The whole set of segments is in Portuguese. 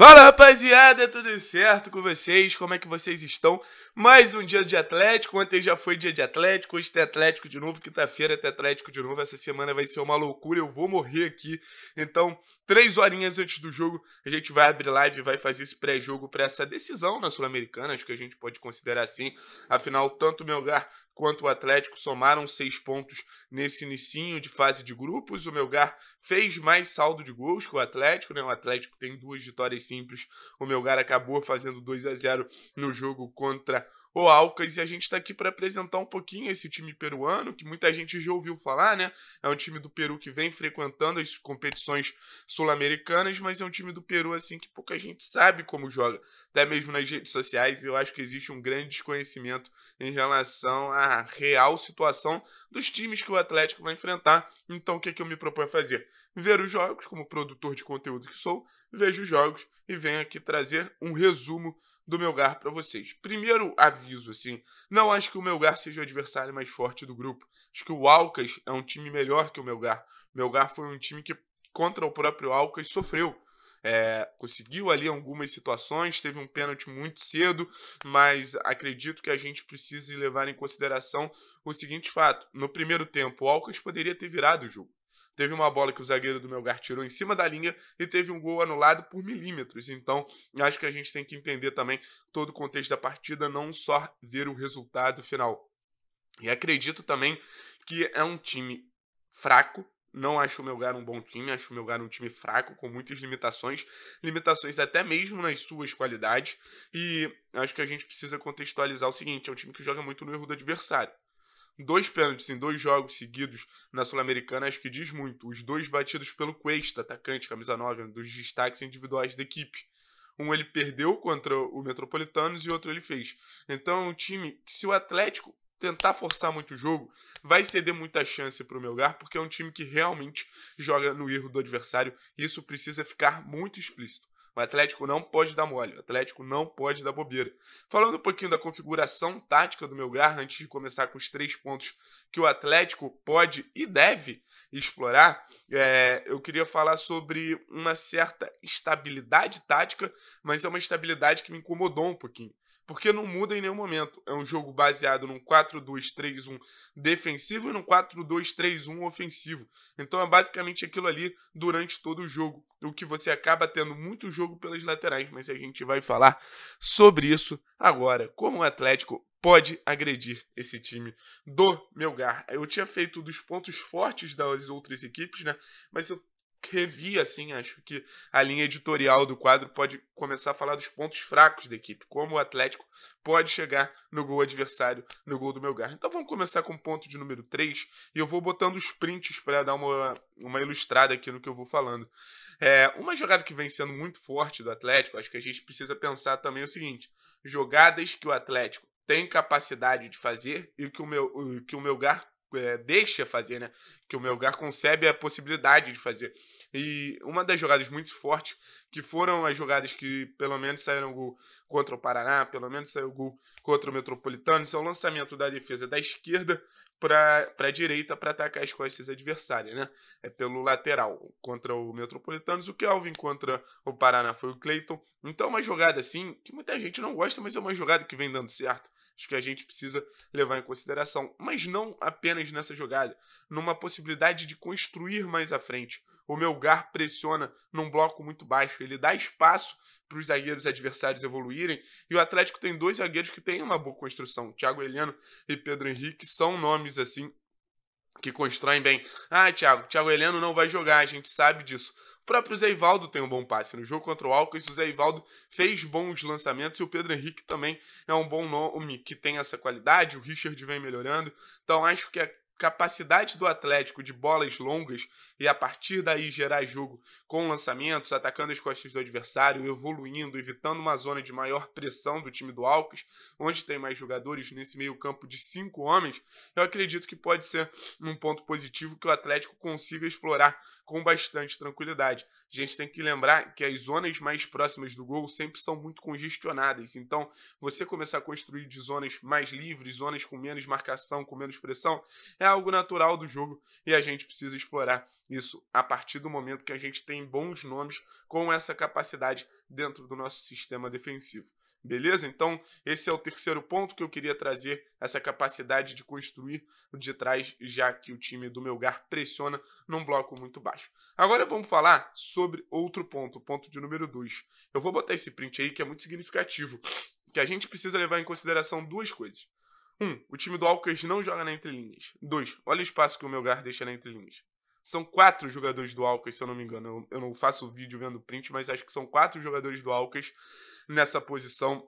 Fala rapaziada, tudo certo com vocês? Como é que vocês estão? Mais um dia de Atlético, ontem já foi dia de Atlético, hoje tem Atlético de novo, quinta-feira tem Atlético de novo, essa semana vai ser uma loucura, eu vou morrer aqui. Então, três horinhas antes do jogo, a gente vai abrir live e vai fazer esse pré-jogo para essa decisão na Sul-Americana, acho que a gente pode considerar assim. Afinal, tanto o Melgar quanto o Atlético somaram seis pontos nesse inicinho de fase de grupos. O Melgar fez mais saldo de gols que o Atlético, né? O Atlético tem duas vitórias simples. O Melgar acabou fazendo 2 a 0 no jogo contra o Alcas, e a gente está aqui para apresentar um pouquinho esse time peruano, que muita gente já ouviu falar, né? É um time do Peru que vem frequentando as competições sul-americanas, mas é um time do Peru, assim, que pouca gente sabe como joga, até mesmo nas redes sociais, eu acho que existe um grande desconhecimento em relação à real situação dos times que o Atlético vai enfrentar. Então, o que, é que eu me proponho fazer? Ver os jogos, como produtor de conteúdo que sou, vejo os jogos e venho aqui trazer um resumo do Melgar para vocês. Primeiro aviso, assim, não acho que o Melgar seja o adversário mais forte do grupo. Acho que o Alcas é um time melhor que o Melgar. O Melgar foi um time que, contra o próprio Alcas, sofreu. É, conseguiu ali algumas situações, teve um pênalti muito cedo, mas acredito que a gente precise levar em consideração o seguinte fato: no primeiro tempo, o Alcas poderia ter virado o jogo. Teve uma bola que o zagueiro do Melgar tirou em cima da linha e teve um gol anulado por milímetros. Então, acho que a gente tem que entender também todo o contexto da partida, não só ver o resultado final. E acredito também que é um time fraco, não acho o Melgar um bom time, acho o Melgar um time fraco, com muitas limitações, limitações até mesmo nas suas qualidades, e acho que a gente precisa contextualizar o seguinte: é um time que joga muito no erro do adversário dois pênaltis em dois jogos seguidos na Sul-Americana, acho que diz muito. Os dois batidos pelo Cuesta, atacante, camisa 9, um dos destaques individuais da equipe. Um ele perdeu contra o Metropolitanos e outro ele fez. Então é um time que, se o Atlético tentar forçar muito o jogo, vai ceder muita chance para o Melgar, porque é um time que realmente joga no erro do adversário. E isso precisa ficar muito explícito. O Atlético não pode dar mole, o Atlético não pode dar bobeira. Falando um pouquinho da configuração tática do Melgar, antes de começar com os três pontos que o Atlético pode e deve explorar, é, eu queria falar sobre uma certa estabilidade tática, mas é uma estabilidade que me incomodou um pouquinho porque não muda em nenhum momento. É um jogo baseado num 4-2-3-1 defensivo e num 4-2-3-1 ofensivo. Então é basicamente aquilo ali durante todo o jogo, o que você acaba tendo muito jogo pelas laterais, mas a gente vai falar sobre isso agora. Como o Atlético pode agredir esse time do Melgar. Eu tinha feito dos pontos fortes das outras equipes, né? Mas eu revi, assim, acho que a linha editorial do quadro pode começar a falar dos pontos fracos da equipe, como o Atlético pode chegar no gol adversário, no gol do Melgar. Então vamos começar com o ponto de número 3 e eu vou botando os prints para dar uma, uma ilustrada aqui no que eu vou falando. É, uma jogada que vem sendo muito forte do Atlético, acho que a gente precisa pensar também é o seguinte: jogadas que o Atlético tem capacidade de fazer e que o, meu, que o Melgar é, deixa fazer, né? Que o Melgar concebe a possibilidade de fazer. E uma das jogadas muito fortes, que foram as jogadas que pelo menos saíram gol contra o Paraná, pelo menos saiu gol contra o Metropolitano, são é o lançamento da defesa da esquerda para a direita para atacar as costas adversárias, né? É pelo lateral contra o Metropolitano, o que Alvin contra o Paraná foi o Cleiton. Então, é uma jogada assim, que muita gente não gosta, mas é uma jogada que vem dando certo Acho que a gente precisa levar em consideração. Mas não apenas nessa jogada, numa possibilidade de construir mais à frente. O Melgar pressiona num bloco muito baixo, ele dá espaço para os zagueiros adversários evoluírem. E o Atlético tem dois zagueiros que têm uma boa construção. Thiago Heleno e Pedro Henrique são nomes assim que constroem bem. Ah, Thiago, Thiago Heleno não vai jogar, a gente sabe disso próprio Zé Ivaldo tem um bom passe. No jogo contra o Alcas, o Zé Ivaldo fez bons lançamentos e o Pedro Henrique também é um bom nome que tem essa qualidade. O Richard vem melhorando. Então acho que a capacidade do Atlético de bolas longas e a partir daí gerar jogo com lançamentos, atacando as costas do adversário, evoluindo, evitando uma zona de maior pressão do time do Alcas, onde tem mais jogadores nesse meio-campo de cinco homens, eu acredito que pode ser um ponto positivo que o Atlético consiga explorar com bastante tranquilidade. A gente tem que lembrar que as zonas mais próximas do gol sempre são muito congestionadas, então você começar a construir de zonas mais livres, zonas com menos marcação, com menos pressão, é algo natural do jogo e a gente precisa explorar isso a partir do momento que a gente tem bons nomes com essa capacidade dentro do nosso sistema defensivo. Beleza? Então, esse é o terceiro ponto que eu queria trazer, essa capacidade de construir de trás, já que o time do Melgar pressiona num bloco muito baixo. Agora vamos falar sobre outro ponto, ponto de número 2. Eu vou botar esse print aí que é muito significativo, que a gente precisa levar em consideração duas coisas. 1. O time do Alcas não joga na entrelinhas. 2. Olha o espaço que o Melgar deixa na entrelinhas. São quatro jogadores do Alcas, se eu não me engano. Eu, eu não faço vídeo vendo print, mas acho que são quatro jogadores do Alcas nessa posição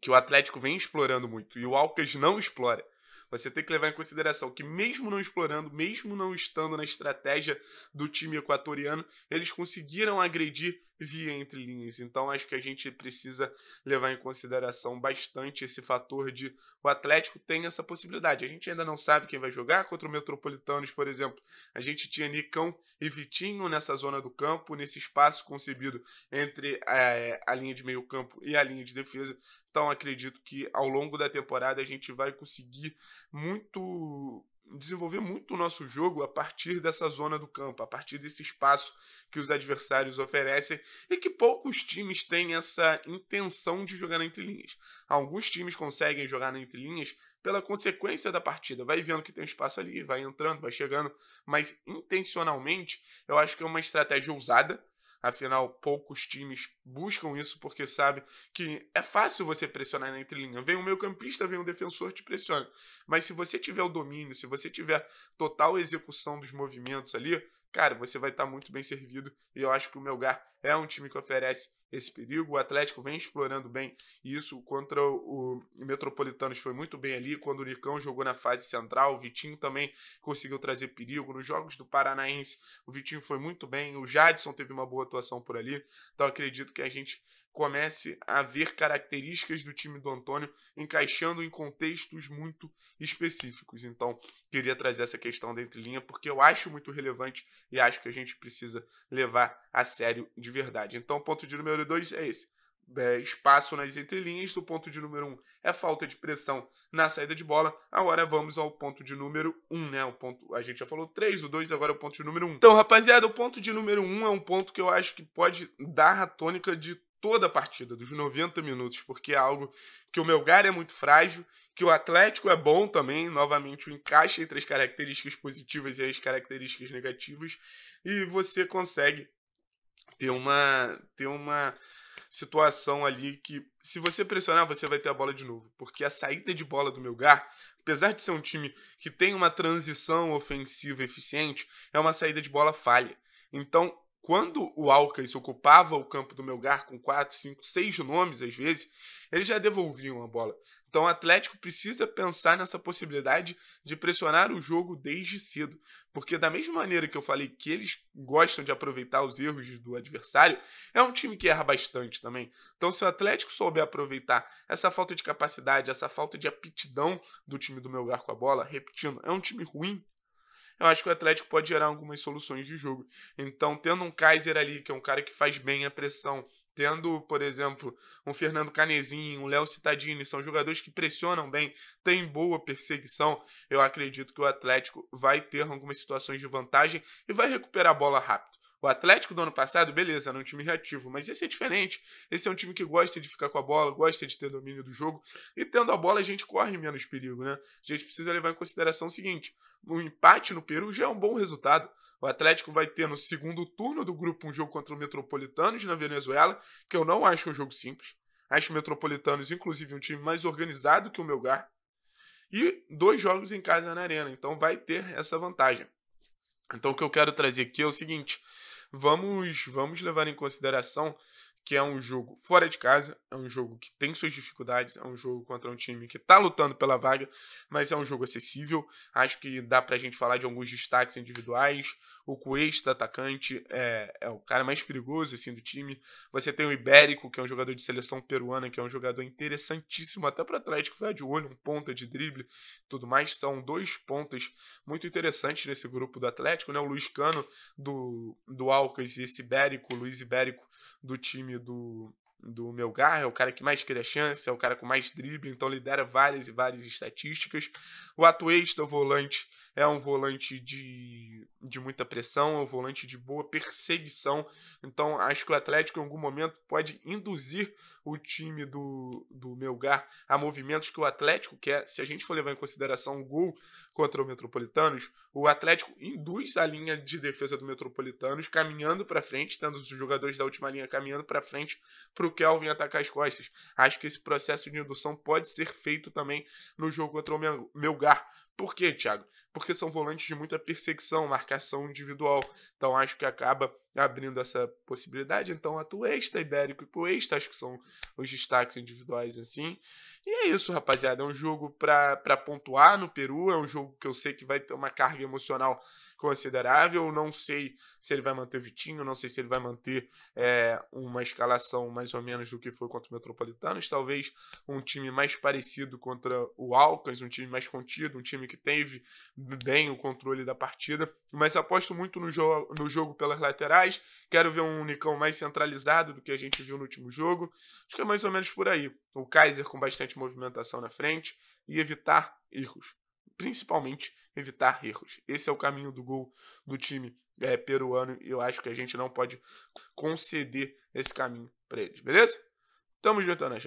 que o Atlético vem explorando muito. E o Alcas não explora você tem que levar em consideração que, mesmo não explorando, mesmo não estando na estratégia do time equatoriano, eles conseguiram agredir via entre linhas. Então acho que a gente precisa levar em consideração bastante esse fator de o Atlético tem essa possibilidade. A gente ainda não sabe quem vai jogar contra o Metropolitanos, por exemplo. A gente tinha Nicão e Vitinho nessa zona do campo, nesse espaço concebido entre é, a linha de meio campo e a linha de defesa. Então acredito que ao longo da temporada a gente vai conseguir muito desenvolver muito o nosso jogo a partir dessa zona do campo, a partir desse espaço que os adversários oferecem e que poucos times têm essa intenção de jogar entre linhas. Alguns times conseguem jogar entre linhas pela consequência da partida, vai vendo que tem espaço ali, vai entrando, vai chegando, mas intencionalmente eu acho que é uma estratégia ousada Afinal, poucos times buscam isso porque sabem que é fácil você pressionar na entrelinha. Vem um meio-campista, vem um defensor, te pressiona. Mas se você tiver o domínio, se você tiver total execução dos movimentos ali, cara, você vai estar muito bem servido. E eu acho que o Melgar é um time que oferece esse perigo. O Atlético vem explorando bem isso contra o Metropolitanos foi muito bem ali. Quando o Nicão jogou na fase central, o Vitinho também conseguiu trazer perigo. Nos jogos do Paranaense, o Vitinho foi muito bem. O Jadson teve uma boa atuação por ali. Então acredito que a gente comece a ver características do time do Antônio encaixando em contextos muito específicos. Então, queria trazer essa questão da entrelinha porque eu acho muito relevante e acho que a gente precisa levar a sério de verdade. Então, ponto de número dois é esse. É, espaço nas entrelinhas, o ponto de número um é falta de pressão na saída de bola. Agora vamos ao ponto de número um, né? O ponto, a gente já falou três, o dois agora é o ponto de número um. Então, rapaziada, o ponto de número um é um ponto que eu acho que pode dar a tônica de toda a partida, dos 90 minutos, porque é algo que o Melgar é muito frágil, que o Atlético é bom também, novamente o encaixe entre as características positivas e as características negativas, e você consegue ter uma ter uma situação ali que se você pressionar você vai ter a bola de novo, porque a saída de bola do Melgar, apesar de ser um time que tem uma transição ofensiva eficiente, é uma saída de bola falha. Então, quando o Alcas ocupava o campo do Melgar com 4, 5, 6 nomes às vezes, eles já devolviam a bola. Então o Atlético precisa pensar nessa possibilidade de pressionar o jogo desde cedo, porque da mesma maneira que eu falei que eles gostam de aproveitar os erros do adversário, é um time que erra bastante também. Então se o Atlético souber aproveitar essa falta de capacidade, essa falta de aptidão do time do Melgar com a bola, repetindo, é um time ruim, eu acho que o Atlético pode gerar algumas soluções de jogo. Então, tendo um Kaiser ali, que é um cara que faz bem a pressão, tendo, por exemplo, um Fernando Canezinho, um Léo Cittadini, são jogadores que pressionam bem, têm boa perseguição. Eu acredito que o Atlético vai ter algumas situações de vantagem e vai recuperar a bola rápido. O Atlético do ano passado, beleza, era um time reativo, mas esse é diferente. Esse é um time que gosta de ficar com a bola, gosta de ter domínio do jogo. E tendo a bola, a gente corre menos perigo, né? A gente precisa levar em consideração o seguinte: o empate no Peru já é um bom resultado. O Atlético vai ter no segundo turno do grupo um jogo contra o Metropolitanos na Venezuela, que eu não acho um jogo simples. Acho o Metropolitanos, inclusive, um time mais organizado que o Melgar. E dois jogos em casa na Arena, então vai ter essa vantagem. Então o que eu quero trazer aqui é o seguinte: vamos, vamos levar em consideração que é um jogo fora de casa, é um jogo que tem suas dificuldades, é um jogo contra um time que está lutando pela vaga, mas é um jogo acessível. Acho que dá para a gente falar de alguns destaques individuais. O Cuesta, atacante, é, é, o cara mais perigoso assim do time. Você tem o Ibérico, que é um jogador de seleção peruana, que é um jogador interessantíssimo até para trás, que foi de olho, um ponta de drible, tudo mais. São dois pontas muito interessantes nesse grupo do Atlético, né? O Luiz Cano do do Alcas e esse Ibérico, o Luiz Ibérico do time time do, do Melgar, é o cara que mais cria chance, é o cara com mais drible, então lidera várias e várias estatísticas. O Atuesta, o volante, é um volante de, de muita pressão, é um volante de boa perseguição. Então, acho que o Atlético, em algum momento, pode induzir o time do, do Melgar a movimentos que o Atlético quer. Se a gente for levar em consideração o gol contra o Metropolitanos, o Atlético induz a linha de defesa do Metropolitanos caminhando para frente, tendo os jogadores da última linha caminhando para frente para o Kelvin atacar as costas. Acho que esse processo de indução pode ser feito também no jogo contra o Melgar, por quê, Thiago? Porque são volantes de muita perseguição, marcação individual. Então acho que acaba abrindo essa possibilidade. Então, a Tuesta, Ibérico e Tuesta, acho que são os destaques individuais, assim. E é isso, rapaziada. É um jogo para pontuar no Peru, é um jogo que eu sei que vai ter uma carga emocional considerável. Não sei se ele vai manter o Vitinho, não sei se ele vai manter é, uma escalação mais ou menos do que foi contra o Metropolitanos. Talvez um time mais parecido contra o Alcas, um time mais contido, um time que teve bem o controle da partida. Mas aposto muito no, jo no jogo pelas laterais Quero ver um Unicão mais centralizado do que a gente viu no último jogo. Acho que é mais ou menos por aí. O Kaiser com bastante movimentação na frente e evitar erros. Principalmente evitar erros. Esse é o caminho do gol do time é, peruano e eu acho que a gente não pode conceder esse caminho para eles, beleza? Tamo junto, Anacha.